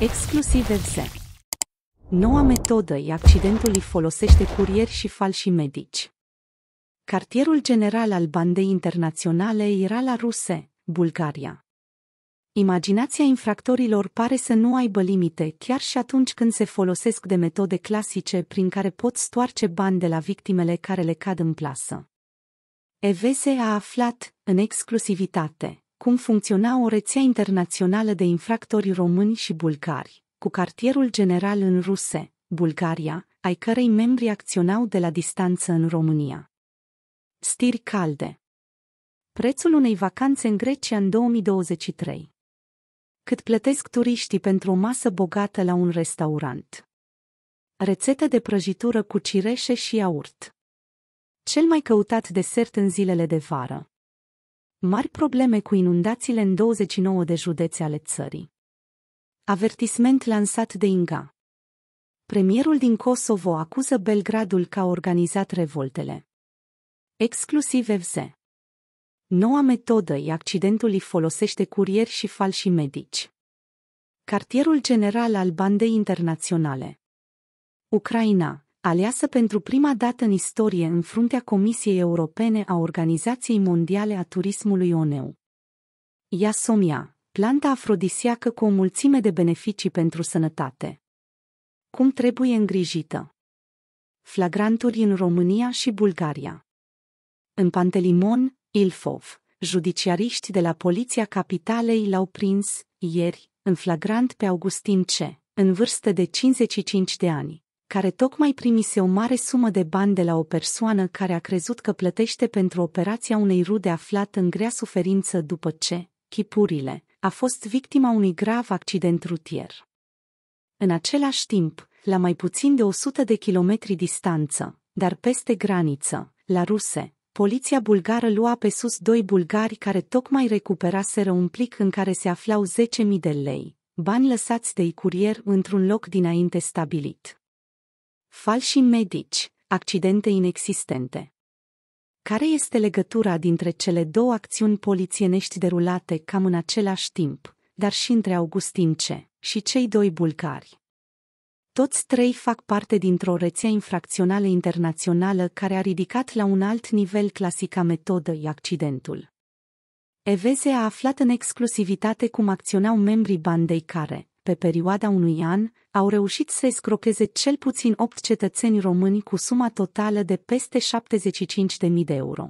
Exclusiv FZ. Noua metodă e accidentului folosește curieri și falși medici. Cartierul general al bandei internaționale era la Ruse, Bulgaria. Imaginația infractorilor pare să nu aibă limite chiar și atunci când se folosesc de metode clasice prin care pot stoarce bani de la victimele care le cad în plasă. EVSE a aflat, în exclusivitate, cum funcționa o rețea internațională de infractori români și bulgari, cu cartierul general în Ruse, Bulgaria, ai cărei membri acționau de la distanță în România. Stiri calde Prețul unei vacanțe în Grecia în 2023 Cât plătesc turiștii pentru o masă bogată la un restaurant? Rețetă de prăjitură cu cireșe și iaurt Cel mai căutat desert în zilele de vară Mari probleme cu inundațiile în 29 de județe ale țării. Avertisment lansat de Inga. Premierul din Kosovo acuză Belgradul că a organizat revoltele. Exclusiv FZ. Noua metodă e accidentul îi folosește curieri și falși medici. Cartierul general al bandei internaționale. Ucraina, aleasă pentru prima dată în istorie în fruntea Comisiei Europene a Organizației Mondiale a Turismului ONEU. Iasomia, planta afrodisiacă cu o mulțime de beneficii pentru sănătate. Cum trebuie îngrijită? Flagranturi în România și Bulgaria. În Pantelimon, Ilfov, judiciariști de la Poliția Capitalei l-au prins, ieri, în flagrant pe Augustin C., în vârstă de 55 de ani, care tocmai primise o mare sumă de bani de la o persoană care a crezut că plătește pentru operația unei rude aflat în grea suferință după ce, chipurile, a fost victima unui grav accident rutier. În același timp, la mai puțin de 100 de kilometri distanță, dar peste graniță, la ruse, poliția bulgară lua pe sus doi bulgari care tocmai recuperaseră un plic în care se aflau 10.000 de lei, bani lăsați de-i curier într-un loc dinainte stabilit. Falși medici, accidente inexistente. Care este legătura dintre cele două acțiuni polițienești derulate cam în același timp, dar și între Augustin C. și cei doi bulgari? Toți trei fac parte dintr-o rețea infracțională internațională care a ridicat la un alt nivel clasica metodă accidentul. Eveze a aflat în exclusivitate cum acționau membrii bandei care, pe perioada unui an, au reușit să escrocheze cel puțin 8 cetățeni români cu suma totală de peste 75.000 de euro.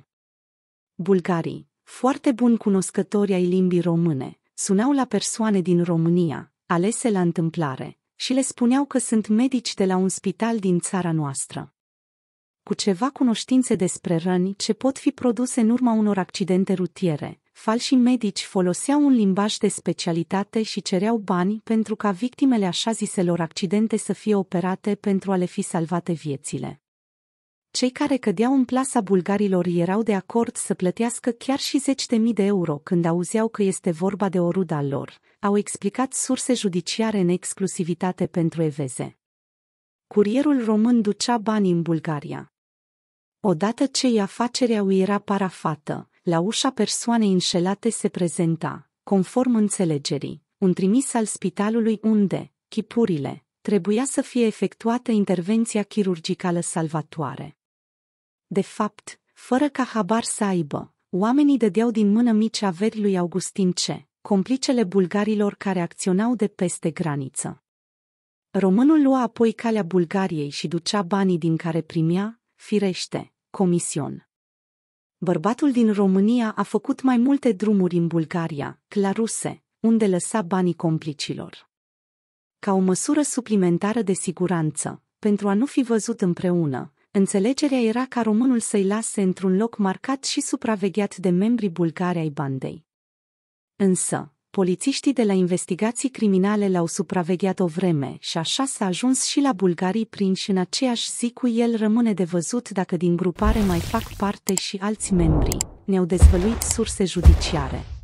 Bulgarii, foarte buni cunoscători ai limbii române, sunau la persoane din România, alese la întâmplare, și le spuneau că sunt medici de la un spital din țara noastră. Cu ceva cunoștințe despre răni ce pot fi produse în urma unor accidente rutiere, falșii medici foloseau un limbaj de specialitate și cereau bani pentru ca victimele așa ziselor accidente să fie operate pentru a le fi salvate viețile. Cei care cădeau în plasa bulgarilor erau de acord să plătească chiar și zeci de mii de euro când auzeau că este vorba de o ruda lor, au explicat surse judiciare în exclusivitate pentru eveze. Curierul român ducea bani în Bulgaria. Odată ce afacerea lui era parafată, la ușa persoanei înșelate se prezenta, conform înțelegerii, un trimis al spitalului unde, chipurile, trebuia să fie efectuată intervenția chirurgicală salvatoare. De fapt, fără ca habar să aibă, oamenii dădeau din mână mici averi lui Augustin C., complicele bulgarilor care acționau de peste graniță. Românul lua apoi calea Bulgariei și ducea banii din care primea, firește, comision. Bărbatul din România a făcut mai multe drumuri în Bulgaria, Claruse, unde lăsa banii complicilor. Ca o măsură suplimentară de siguranță, pentru a nu fi văzut împreună, înțelegerea era ca românul să-i lase într-un loc marcat și supravegheat de membrii bulgari ai bandei. Însă, polițiștii de la investigații criminale l-au supravegheat o vreme și așa s-a ajuns și la bulgarii prinși în aceeași zi cu el rămâne de văzut dacă din grupare mai fac parte și alți membri, ne-au dezvăluit surse judiciare.